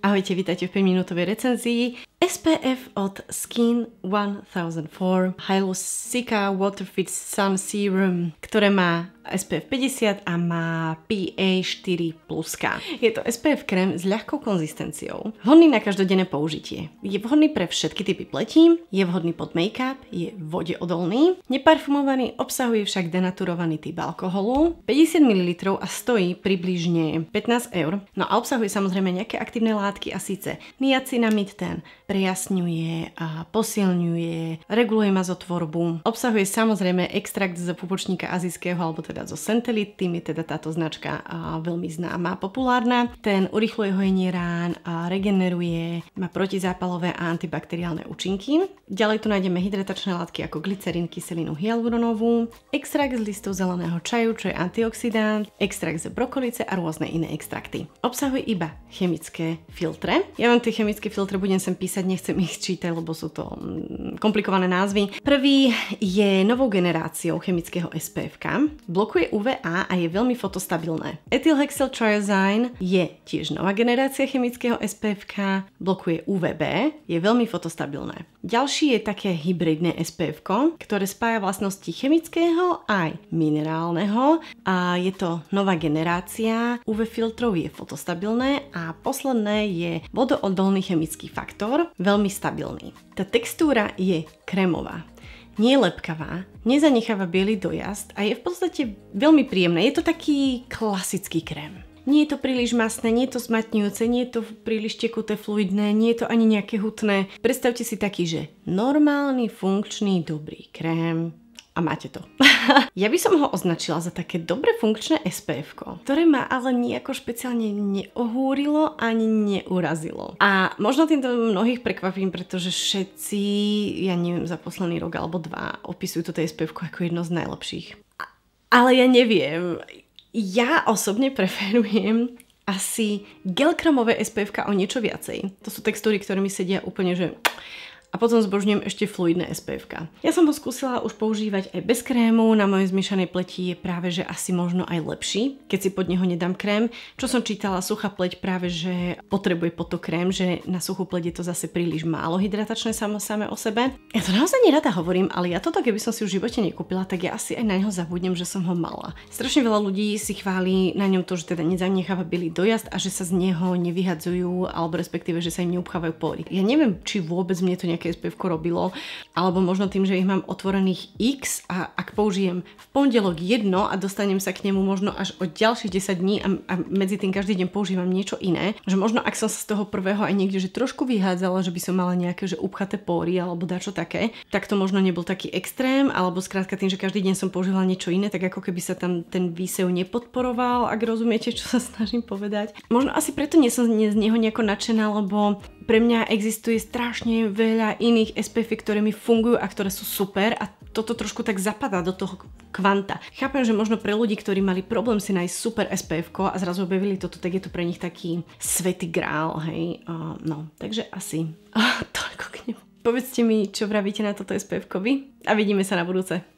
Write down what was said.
Ahojte, vítajte v 5-minútovej recenzii. SPF od Skin 1004 Hyalosica Waterfit Sun Serum, ktoré má SPF 50 a má PA 4+. Je to SPF krém s ľahkou konzistenciou, vhodný na každodenné použitie. Je vhodný pre všetky typy pletí, je vhodný pod make-up, je vodeodolný, neparfumovaný, obsahuje však denaturovaný typ alkoholu, 50 ml a stojí približne 15 eur. No a obsahuje samozrejme nejaké aktívne látky a síce niacinamid ten, prejasňuje a posilňuje, reguluje mazotvorbu. Obsahuje samozrejme extrakt z pupočníka azijského alebo teda zo sentelit, tým je teda táto značka veľmi známa a populárna. Ten urychluje hojenie rán, a regeneruje, má protizápalové a antibakteriálne účinky. Ďalej tu nájdeme hydratačné látky ako glycerín, kyselinu hyaluronovú, extrakt z listov zeleného čaju, čo je antioxidant, extrakt z brokolice a rôzne iné extrakty. Obsahuje iba chemické filtre. Ja vám tie chemické filtre budem sem písať čítať, nechcem ich čítať, lebo sú to mm, komplikované názvy. Prvý je novou generáciou chemického SPF. Blokuje UVA a je veľmi fotostabilné. triazine je tiež nová generácia chemického SPF, blokuje UVB, je veľmi fotostabilné. Ďalší je také hybridné SPF, ktoré spája vlastnosti chemického aj minerálneho a je to nová generácia. UV filtrov je fotostabilné a posledné je vodoodolný chemický faktor, veľmi stabilný. Tá textúra je kremová, nie je lepkavá, nezanecháva biely dojazd a je v podstate veľmi príjemné. Je to taký klasický krém. Nie je to príliš masné, nie je to zmatňujúce, nie je to príliš tekuté, fluidné, nie je to ani nejaké hutné. Predstavte si taký, že normálny, funkčný, dobrý krém a máte to. ja by som ho označila za také dobre funkčné SPF, ktoré ma ale nejako špeciálne neohúrilo ani neurazilo. A možno týmto mnohých prekvapím, pretože všetci, ja neviem, za posledný rok alebo dva opisujú toto SPF ako jedno z najlepších. A, ale ja neviem. Ja osobne preferujem asi gelkromové SPF o niečo viacej. To sú textúry, ktoré mi sedia úplne, že a potom zbožňujem ešte fluidné SPF. -ka. Ja som ho skúsila už používať aj bez krému, na mojej zmiešanej pleti je práve, že asi možno aj lepší, keď si pod neho nedám krém. Čo som čítala, suchá pleť práve, že potrebuje to krém, že na suchú pleť je to zase príliš málo hydratačné samo same o sebe. Ja to naozaj nerada hovorím, ale ja toto keby som si v živote nekúpila, tak ja asi aj na neho zabudnem, že som ho mala. Strašne veľa ľudí si chváli na ňom to, že teda nezanecháva bylý dojazd a že sa z neho nevyhadzujú alebo respektíve, že sa im neupchávajú pory. Ja neviem, či vôbec mne to nejak nejaké SPF robilo. Alebo možno tým, že ich mám otvorených x a ak použijem v pondelok jedno a dostanem sa k nemu možno až o ďalších 10 dní a, a medzi tým každý deň používam niečo iné, že možno ak som sa z toho prvého aj niekde že trošku vyhádzala, že by som mala nejaké že upchaté pory alebo dačo také, tak to možno nebol taký extrém, alebo skrátka tým, že každý deň som používala niečo iné, tak ako keby sa tam ten výsev nepodporoval, ak rozumiete, čo sa snažím povedať. Možno asi preto nie som z neho nejako nadšená, lebo pre mňa existuje strašne veľa iných SPF, ktoré mi fungujú a ktoré sú super a toto trošku tak zapadá do toho kvanta. Chápem, že možno pre ľudí, ktorí mali problém si nájsť super SPF a zrazu objavili toto, tak je to pre nich taký svetý grál, hej. Uh, no, takže asi uh, toľko k nemu. Povedzte mi, čo vravíte na toto spf vy a vidíme sa na budúce.